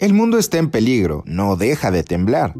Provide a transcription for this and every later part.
El mundo está en peligro, no deja de temblar.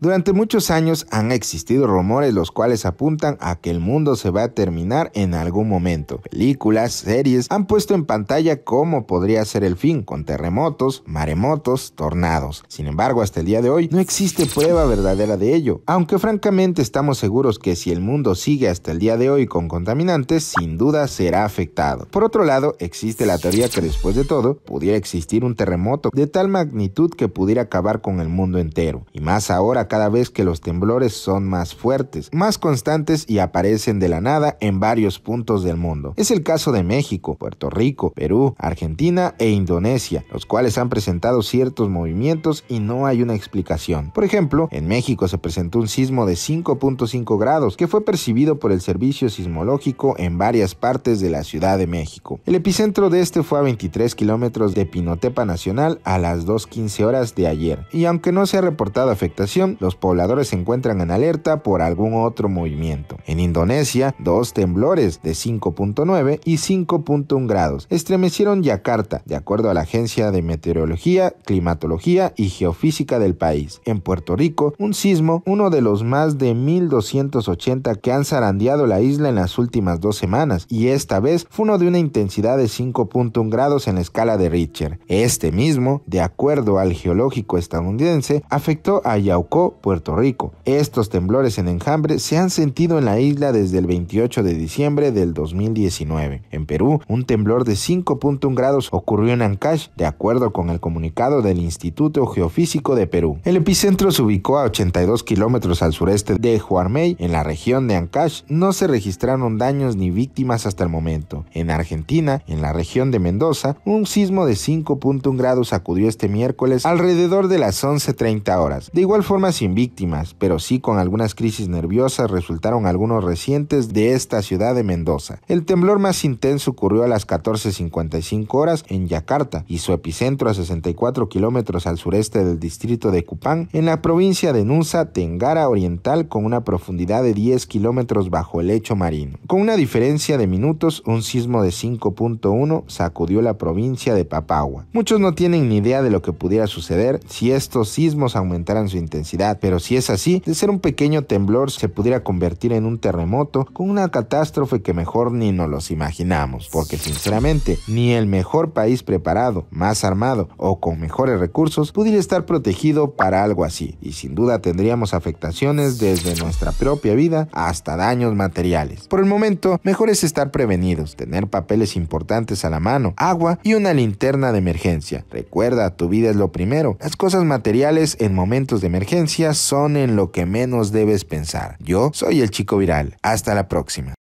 Durante muchos años han existido rumores los cuales apuntan a que el mundo se va a terminar en algún momento. Películas, series han puesto en pantalla cómo podría ser el fin con terremotos, maremotos, tornados. Sin embargo, hasta el día de hoy no existe prueba verdadera de ello, aunque francamente estamos seguros que si el mundo sigue hasta el día de hoy con contaminantes, sin duda será afectado. Por otro lado, existe la teoría que después de todo pudiera existir un terremoto de tal magnitud que pudiera acabar con el mundo entero, y más ahora cada vez que los temblores son más fuertes, más constantes y aparecen de la nada en varios puntos del mundo. Es el caso de México, Puerto Rico, Perú, Argentina e Indonesia, los cuales han presentado ciertos movimientos y no hay una explicación. Por ejemplo, en México se presentó un sismo de 5.5 grados que fue percibido por el Servicio Sismológico en varias partes de la Ciudad de México. El epicentro de este fue a 23 kilómetros de Pinotepa Nacional a las 2.15 horas de ayer, y aunque no se ha reportado afectación, los pobladores se encuentran en alerta por algún otro movimiento. En Indonesia, dos temblores de 5.9 y 5.1 grados estremecieron Yakarta, de acuerdo a la Agencia de Meteorología, Climatología y Geofísica del país. En Puerto Rico, un sismo, uno de los más de 1.280 que han zarandeado la isla en las últimas dos semanas, y esta vez fue uno de una intensidad de 5.1 grados en la escala de Richter. Este mismo, de acuerdo al geológico estadounidense, afectó a Yauco, Puerto Rico. Estos temblores en enjambre se han sentido en la isla desde el 28 de diciembre del 2019. En Perú, un temblor de 5.1 grados ocurrió en Ancash, de acuerdo con el comunicado del Instituto Geofísico de Perú. El epicentro se ubicó a 82 kilómetros al sureste de Huarmey, en la región de Ancash. No se registraron daños ni víctimas hasta el momento. En Argentina, en la región de Mendoza, un sismo de 5.1 grados sacudió este miércoles alrededor de las 11.30 horas. De igual forma sin víctimas, pero sí con algunas crisis nerviosas resultaron algunos recientes de esta ciudad de Mendoza. El temblor más intenso ocurrió a las 14.55 horas en Yakarta y su epicentro a 64 kilómetros al sureste del distrito de Cupán, en la provincia de Nusa Tengara Oriental con una profundidad de 10 kilómetros bajo el lecho marino. Con una diferencia de minutos, un sismo de 5.1 sacudió la provincia de Papagua. Muchos no tienen ni idea de lo que pudiera suceder si estos sismos aumentaran su intensidad, pero si es así, de ser un pequeño temblor se pudiera convertir en un terremoto con una catástrofe que mejor ni nos los imaginamos, porque sinceramente ni el mejor país preparado, más armado o con mejores recursos pudiera estar protegido para algo así, y sin duda tendríamos afectaciones desde nuestra propia vida hasta daños materiales. Por el momento, mejor es estar prevenidos, tener papeles importantes a la mano, agua y una linterna de emergencia. Recuerda, tu vida es lo primero. Las cosas materiales en momentos de emergencia son en lo que menos debes pensar. Yo soy el chico viral. Hasta la próxima.